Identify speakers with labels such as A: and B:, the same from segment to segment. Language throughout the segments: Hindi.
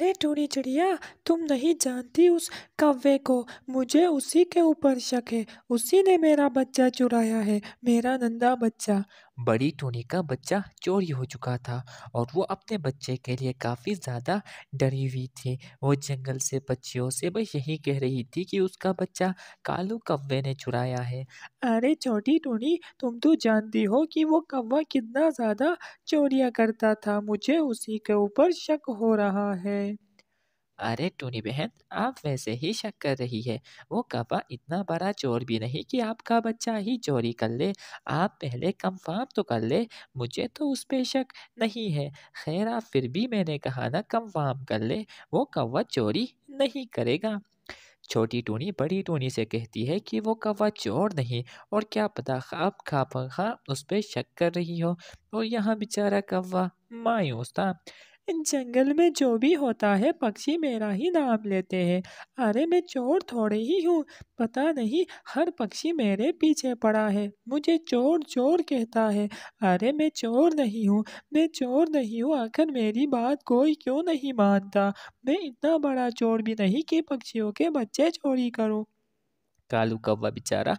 A: अरे टूनी चिड़िया तुम नहीं जानती उस कव्वे को मुझे उसी के ऊपर शक है उसी ने मेरा बच्चा चुराया है मेरा नंदा बच्चा बड़ी टोनी का बच्चा चोरी हो चुका था और वो अपने बच्चे के लिए काफ़ी ज़्यादा डरी हुई थी वो जंगल से बच्चियों से बस यही कह रही थी कि उसका बच्चा कालू कव्वे ने चुराया है अरे छोटी टोनी तुम तो जानती हो कि वो कौवा कितना ज़्यादा चोरियाँ करता था मुझे उसी के ऊपर शक हो रहा है अरे टूनी बहन आप वैसे ही शक कर रही है वो कपा इतना बड़ा चोर भी नहीं कि आपका बच्चा ही चोरी कर ले आप पहले कंफर्म तो कर ले मुझे तो उस पर शक नहीं है खैर आप फिर भी मैंने कहा ना कंफर्म कर ले वो कौवा चोरी नहीं करेगा छोटी टूनी बड़ी टूनी से कहती है कि वो कौवा चोर नहीं और क्या पता खाप खाप खा उस पर शक कर रही हो और यहाँ बेचारा कौवा मायूस था जंगल में जो भी होता है पक्षी मेरा ही नाम लेते हैं अरे मैं चोर थोड़े ही हूँ पता नहीं हर पक्षी मेरे पीछे पड़ा है मुझे चोर चोर कहता है अरे मैं चोर नहीं हूँ मैं चोर नहीं हूँ आखिर मेरी बात कोई क्यों नहीं मानता मैं इतना बड़ा चोर भी नहीं कि पक्षियों के बच्चे चोरी करूँ कालू कौवा बेचारा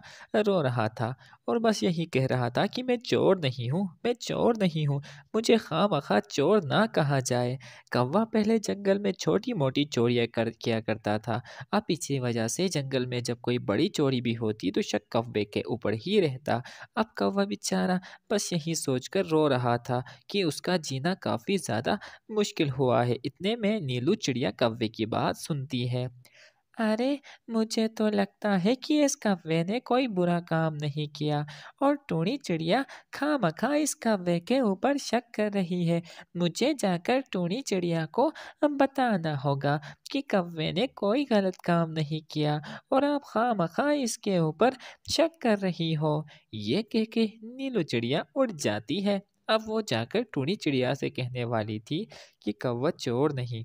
A: रो रहा था और बस यही कह रहा था कि मैं चोर नहीं हूँ मैं चोर नहीं हूँ मुझे खाम खा चोर ना कहा जाए कौवा पहले जंगल में छोटी मोटी चोरियाँ कर किया करता था अब इसी वजह से जंगल में जब कोई बड़ी चोरी भी होती तो शक कौवे के ऊपर ही रहता अब कौवा बेचारा बस यही सोचकर रो रहा था कि उसका जीना काफ़ी ज़्यादा मुश्किल हुआ है इतने में नीलू चिड़िया कौवे की बात सुनती है अरे मुझे तो लगता है कि इस कव्वे ने कोई बुरा काम नहीं किया और टूणी चिड़िया खा मखा इस कव्वे के ऊपर शक कर रही है मुझे जाकर टूणी चिड़िया को बताना होगा कि कव्वे ने कोई गलत काम नहीं किया और आप मखा इसके ऊपर शक कर रही हो ये कह के नीलू चिड़िया उड़ जाती है अब वो जाकर टूणी चिड़िया से कहने वाली थी कि कव्वा चोर नहीं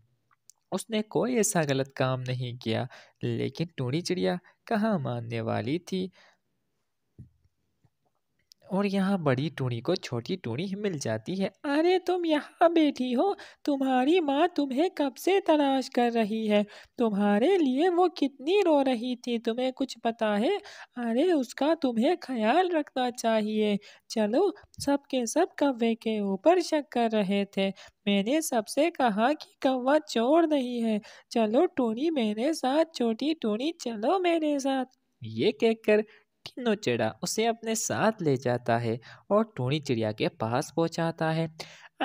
A: उसने कोई ऐसा गलत काम नहीं किया लेकिन टूड़ी चिड़िया कहाँ मानने वाली थी और यहाँ बड़ी टूणी को छोटी टूणी मिल जाती है अरे तुम यहाँ बैठी हो तुम्हारी माँ तुम्हें कब से तलाश कर रही है तुम्हारे लिए वो कितनी रो रही थी तुम्हें कुछ पता है अरे उसका तुम्हें ख्याल रखना चाहिए चलो सब के सब कव्वे के ऊपर शक कर रहे थे मैंने सबसे कहा कि कौवा चोर नहीं है चलो टूणी मेरे साथ छोटी टूणी चलो मेरे साथ ये कहकर कि नोचेड़ा उसे अपने साथ ले जाता है और टूणी चिड़िया के पास पहुंचाता है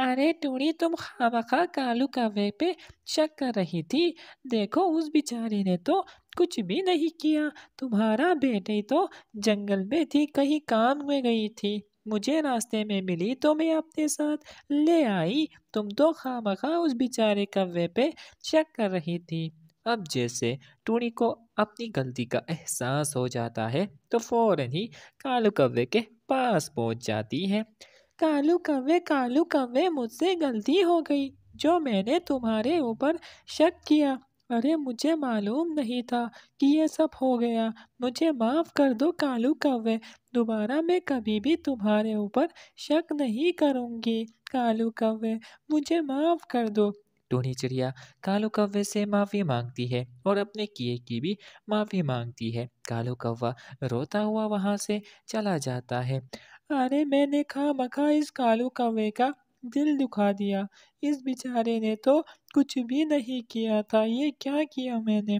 A: अरे टूणी तुम खामखा कालू कावे पे शक कर रही थी देखो उस बेचारी ने तो कुछ भी नहीं किया तुम्हारा बेटे तो जंगल में थी कहीं काम में गई थी मुझे रास्ते में मिली तो मैं अपने साथ ले आई तुम तो खामखा उस बेचारे कवे पे शक कर रही थी अब जैसे टूनी को अपनी गलती का एहसास हो जाता है तो फौरन ही कालू कव्वे के पास पहुंच जाती है कालू कव्वे कालू कव्वे मुझसे गलती हो गई जो मैंने तुम्हारे ऊपर शक किया अरे मुझे मालूम नहीं था कि यह सब हो गया मुझे माफ़ कर दो कालू कव्वे दोबारा मैं कभी भी तुम्हारे ऊपर शक नहीं करूँगी कालू कव्वे मुझे माफ़ कर दो टूनी चिड़िया कालू कौवे से माफ़ी मांगती है और अपने किए की भी माफ़ी मांगती है कालू कौवा रोता हुआ वहाँ से चला जाता है अरे मैंने खा मखा इस कालू कौवे का दिल दुखा दिया इस बेचारे ने तो कुछ भी नहीं किया था ये क्या किया मैंने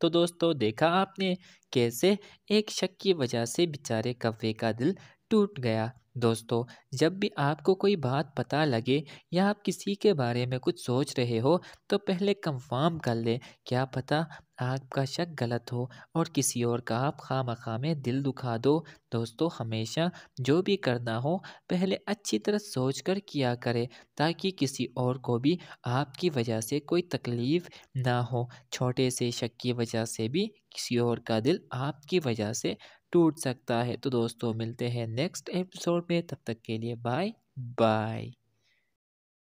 A: तो दोस्तों देखा आपने कैसे एक शक की वजह से बेचारे कौवे का दिल टूट गया दोस्तों जब भी आपको कोई बात पता लगे या आप किसी के बारे में कुछ सोच रहे हो तो पहले कंफर्म कर ले क्या पता आपका शक गलत हो और किसी और का आप खाम खा में दिल दुखा दो दोस्तों हमेशा जो भी करना हो पहले अच्छी तरह सोच कर किया करें ताकि किसी और को भी आपकी वजह से कोई तकलीफ़ ना हो छोटे से शक की वजह से भी किसी और का दिल आपकी वजह से टूट सकता है तो दोस्तों मिलते हैं नेक्स्ट एपिसोड में तब तक के लिए बाय बाय